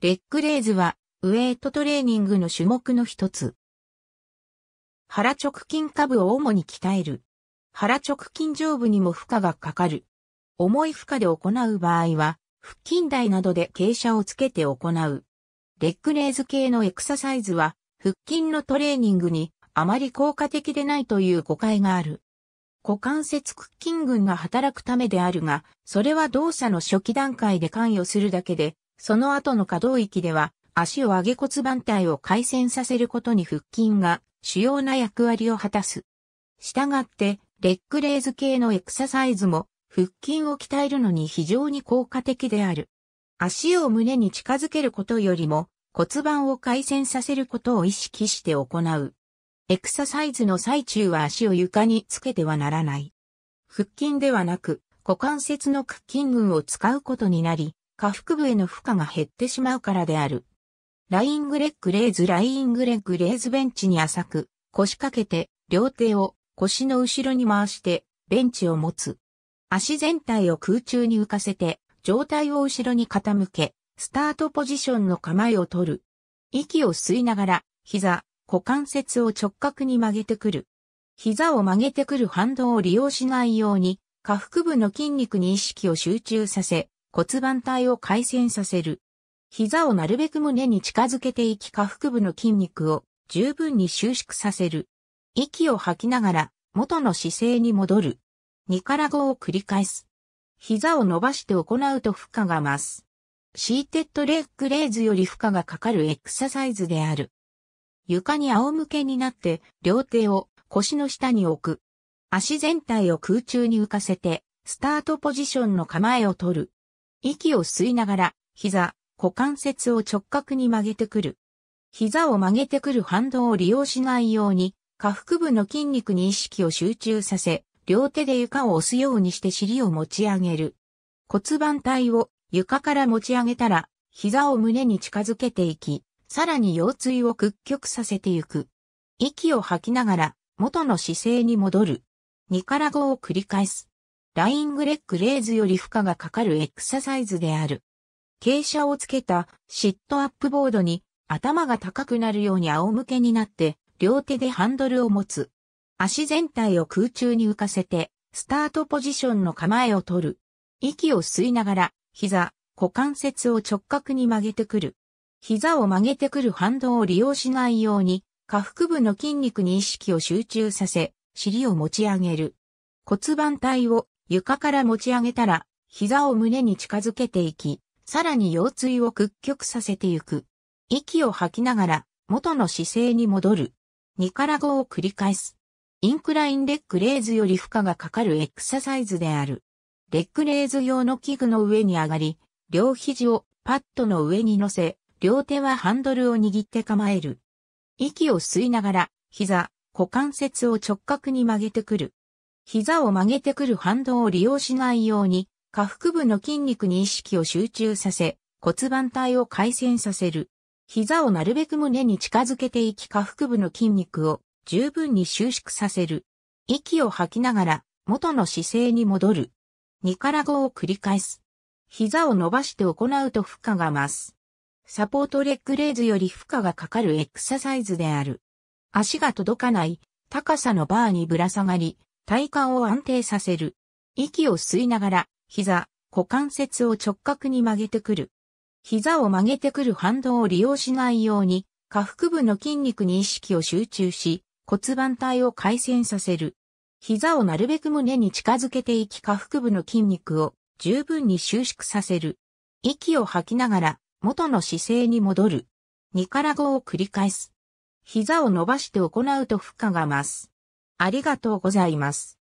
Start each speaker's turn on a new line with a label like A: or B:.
A: レッグレーズは、ウエイトトレーニングの種目の一つ。腹直筋下部を主に鍛える。腹直筋上部にも負荷がかかる。重い負荷で行う場合は、腹筋台などで傾斜をつけて行う。レッグレーズ系のエクササイズは、腹筋のトレーニングにあまり効果的でないという誤解がある。股関節屈筋群が働くためであるが、それは動作の初期段階で関与するだけで、その後の可動域では、足を上げ骨盤体を回旋させることに腹筋が主要な役割を果たす。したがって、レッグレーズ系のエクササイズも腹筋を鍛えるのに非常に効果的である。足を胸に近づけることよりも骨盤を回旋させることを意識して行う。エクササイズの最中は足を床につけてはならない。腹筋ではなく股関節の屈筋群を使うことになり、下腹部への負荷が減ってしまうからである。ライングレッグレーズライングレッグレーズベンチに浅く腰掛けて両手を腰の後ろに回してベンチを持つ。足全体を空中に浮かせて上体を後ろに傾けスタートポジションの構えを取る。息を吸いながら膝、股関節を直角に曲げてくる。膝を曲げてくる反動を利用しないように下腹部の筋肉に意識を集中させ骨盤体を回旋させる。膝をなるべく胸に近づけていき下腹部の筋肉を十分に収縮させる。息を吐きながら元の姿勢に戻る。2から5を繰り返す。膝を伸ばして行うと負荷が増す。シーテッドレッグレイズより負荷がかかるエクササイズである。床に仰向けになって両手を腰の下に置く。足全体を空中に浮かせて、スタートポジションの構えを取る。息を吸いながら、膝、股関節を直角に曲げてくる。膝を曲げてくる反動を利用しないように、下腹部の筋肉に意識を集中させ、両手で床を押すようにして尻を持ち上げる。骨盤体を床から持ち上げたら、膝を胸に近づけていき、さらに腰椎を屈曲させていく。息を吐きながら、元の姿勢に戻る。2から5を繰り返す。ライングレッグレーズより負荷がかかるエクササイズである。傾斜をつけたシットアップボードに頭が高くなるように仰向けになって両手でハンドルを持つ。足全体を空中に浮かせてスタートポジションの構えを取る。息を吸いながら膝、股関節を直角に曲げてくる。膝を曲げてくる反動を利用しないように下腹部の筋肉に意識を集中させ尻を持ち上げる。骨盤体を床から持ち上げたら、膝を胸に近づけていき、さらに腰椎を屈曲させていく。息を吐きながら、元の姿勢に戻る。2から5を繰り返す。インクラインレッグレーズより負荷がかかるエクササイズである。レッグレーズ用の器具の上に上がり、両肘をパッドの上に乗せ、両手はハンドルを握って構える。息を吸いながら、膝、股関節を直角に曲げてくる。膝を曲げてくる反動を利用しないように、下腹部の筋肉に意識を集中させ、骨盤体を回旋させる。膝をなるべく胸に近づけていき下腹部の筋肉を十分に収縮させる。息を吐きながら元の姿勢に戻る。ニカラ5を繰り返す。膝を伸ばして行うと負荷が増す。サポートレッグレーズより負荷がかかるエクササイズである。足が届かない高さのバーにぶら下がり、体幹を安定させる。息を吸いながら、膝、股関節を直角に曲げてくる。膝を曲げてくる反動を利用しないように、下腹部の筋肉に意識を集中し、骨盤体を回旋させる。膝をなるべく胸に近づけていき下腹部の筋肉を十分に収縮させる。息を吐きながら元の姿勢に戻る。2から5を繰り返す。膝を伸ばして行うと負荷が増す。ありがとうございます。